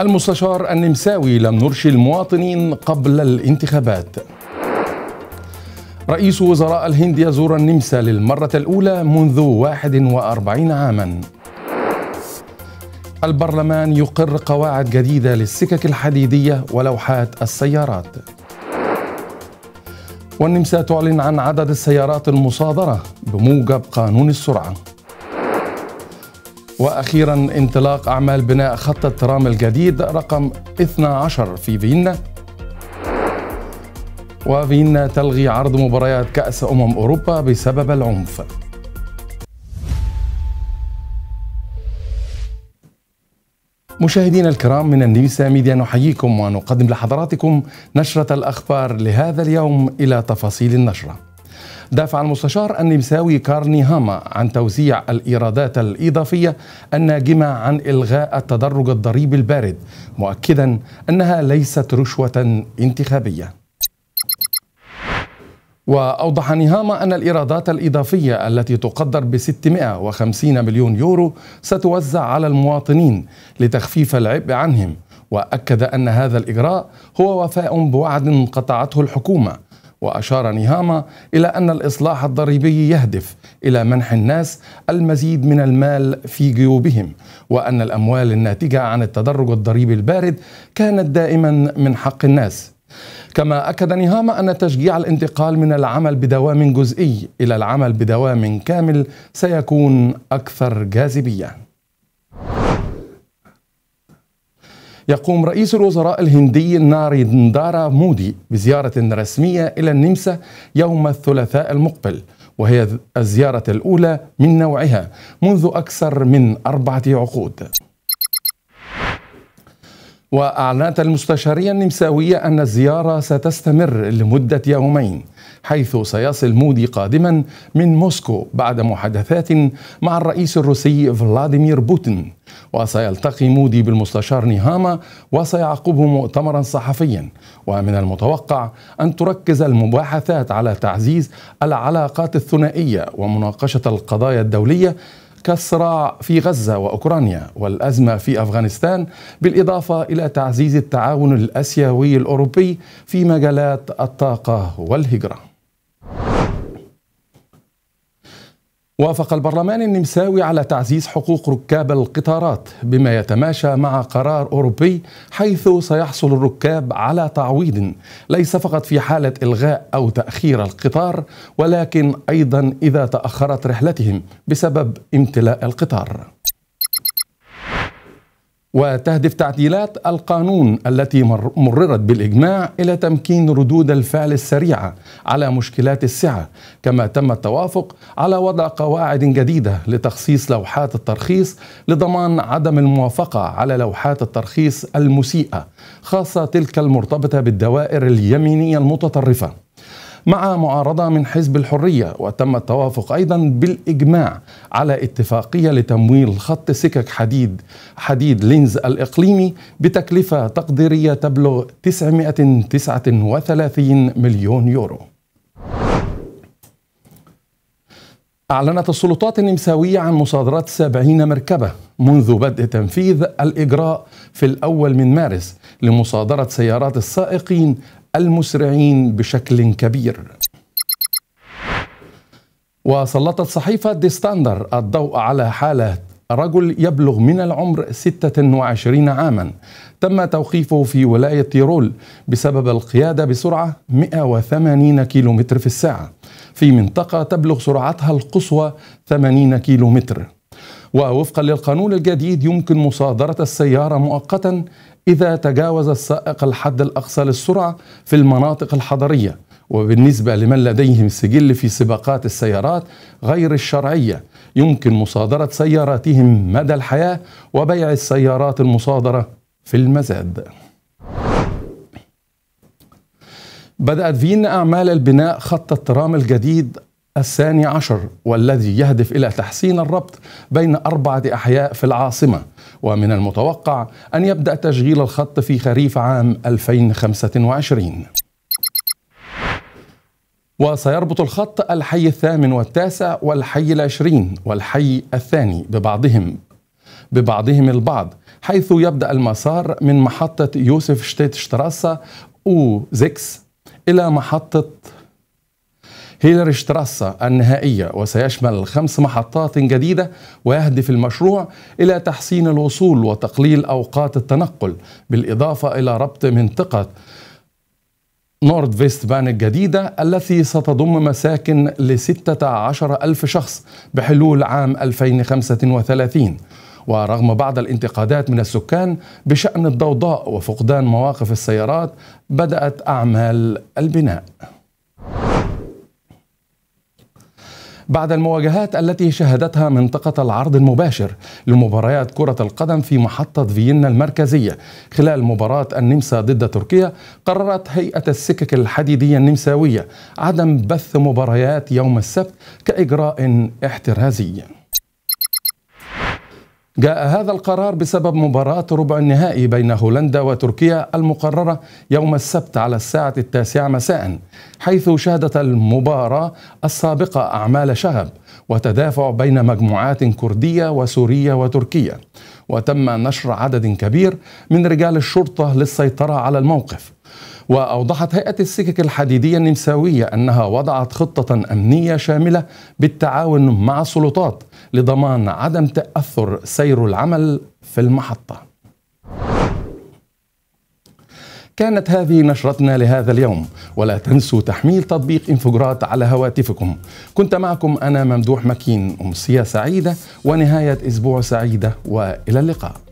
المستشار النمساوي لم نرشي المواطنين قبل الانتخابات رئيس وزراء الهند يزور النمسا للمرة الأولى منذ 41 عاما البرلمان يقر قواعد جديدة للسكك الحديدية ولوحات السيارات والنمسا تعلن عن عدد السيارات المصادرة بموجب قانون السرعة وأخيرا انطلاق أعمال بناء خط الترام الجديد رقم 12 في فيينا وفيينا تلغي عرض مباريات كأس أمم أوروبا بسبب العنف مشاهدينا الكرام من النيسا ميديا نحييكم ونقدم لحضراتكم نشرة الأخبار لهذا اليوم إلى تفاصيل النشرة دافع المستشار النمساوي كارني هاما عن توزيع الإيرادات الإضافية الناجمة عن إلغاء التدرج الضريبي البارد مؤكدا أنها ليست رشوة انتخابية وأوضح نيهاما أن الإيرادات الإضافية التي تقدر ب 650 مليون يورو ستوزع على المواطنين لتخفيف العبء عنهم وأكد أن هذا الإجراء هو وفاء بوعد قطعته الحكومة وأشار نيهاما إلى أن الإصلاح الضريبي يهدف إلى منح الناس المزيد من المال في جيوبهم وأن الأموال الناتجة عن التدرج الضريبي البارد كانت دائما من حق الناس كما أكد نيهاما أن تشجيع الانتقال من العمل بدوام جزئي إلى العمل بدوام كامل سيكون أكثر جاذبية يقوم رئيس الوزراء الهندي ناريندرا مودي بزيارة رسمية إلى النمسا يوم الثلاثاء المقبل وهي الزيارة الأولى من نوعها منذ أكثر من أربعة عقود وأعلنت المستشارية النمساوية أن الزيارة ستستمر لمدة يومين حيث سيصل مودي قادما من موسكو بعد محادثات مع الرئيس الروسي فلاديمير بوتين وسيلتقي مودي بالمستشار نيهاما وسيعقبه مؤتمرا صحفيا ومن المتوقع أن تركز المباحثات على تعزيز العلاقات الثنائية ومناقشة القضايا الدولية كالصراع في غزة وأوكرانيا والأزمة في أفغانستان بالإضافة إلى تعزيز التعاون الأسيوي الأوروبي في مجالات الطاقة والهجرة وافق البرلمان النمساوي على تعزيز حقوق ركاب القطارات بما يتماشى مع قرار اوروبي حيث سيحصل الركاب على تعويض ليس فقط في حاله الغاء او تاخير القطار ولكن ايضا اذا تاخرت رحلتهم بسبب امتلاء القطار وتهدف تعديلات القانون التي مررت بالاجماع الى تمكين ردود الفعل السريعه على مشكلات السعه، كما تم التوافق على وضع قواعد جديده لتخصيص لوحات الترخيص لضمان عدم الموافقه على لوحات الترخيص المسيئه، خاصه تلك المرتبطه بالدوائر اليمينيه المتطرفه. مع معارضة من حزب الحرية وتم التوافق أيضا بالإجماع على اتفاقية لتمويل خط سكك حديد حديد لينز الإقليمي بتكلفة تقديرية تبلغ 939 مليون يورو أعلنت السلطات النمساوية عن مصادرة 70 مركبة منذ بدء تنفيذ الإجراء في الأول من مارس لمصادرة سيارات السائقين المسرعين بشكل كبير وسلطت صحيفة دي ستاندر الضوء على حالة رجل يبلغ من العمر 26 عاما تم توقيفه في ولاية تيرول بسبب القيادة بسرعة 180 كيلومتر في الساعة في منطقة تبلغ سرعتها القصوى 80 كيلومتر ووفقا للقانون الجديد يمكن مصادرة السيارة مؤقتا إذا تجاوز السائق الحد الأقصى للسرعة في المناطق الحضرية وبالنسبة لمن لديهم سجل في سباقات السيارات غير الشرعية يمكن مصادرة سياراتهم مدى الحياة وبيع السيارات المصادرة في المزاد بدأت فيينا أعمال البناء خط الترام الجديد الثاني عشر والذي يهدف إلى تحسين الربط بين أربعة أحياء في العاصمة ومن المتوقع أن يبدأ تشغيل الخط في خريف عام 2025 وسيربط الخط الحي الثامن والتاسع والحي العشرين والحي الثاني ببعضهم ببعضهم البعض حيث يبدأ المسار من محطة يوسف شتيت شتراسة أو زكس إلى محطة هيلر شتراسا النهائية وسيشمل خمس محطات جديدة ويهدف المشروع إلى تحسين الوصول وتقليل أوقات التنقل بالإضافة إلى ربط منطقة نورد فيست بان الجديدة التي ستضم مساكن ل عشر ألف شخص بحلول عام 2035 ورغم بعض الانتقادات من السكان بشأن الضوضاء وفقدان مواقف السيارات بدأت أعمال البناء بعد المواجهات التي شهدتها منطقة العرض المباشر لمباريات كرة القدم في محطة فيينا المركزية خلال مباراة النمسا ضد تركيا قررت هيئة السكك الحديدية النمساوية عدم بث مباريات يوم السبت كإجراء احترازي جاء هذا القرار بسبب مباراة ربع النهائي بين هولندا وتركيا المقررة يوم السبت على الساعة التاسعة مساء حيث شهدت المباراة السابقة أعمال شغب وتدافع بين مجموعات كردية وسورية وتركية وتم نشر عدد كبير من رجال الشرطة للسيطرة على الموقف وأوضحت هيئة السكك الحديدية النمساوية أنها وضعت خطة أمنية شاملة بالتعاون مع السلطات لضمان عدم تأثر سير العمل في المحطة كانت هذه نشرتنا لهذا اليوم ولا تنسوا تحميل تطبيق انفجرات على هواتفكم كنت معكم أنا ممدوح مكين أمسية سعيدة ونهاية أسبوع سعيدة وإلى اللقاء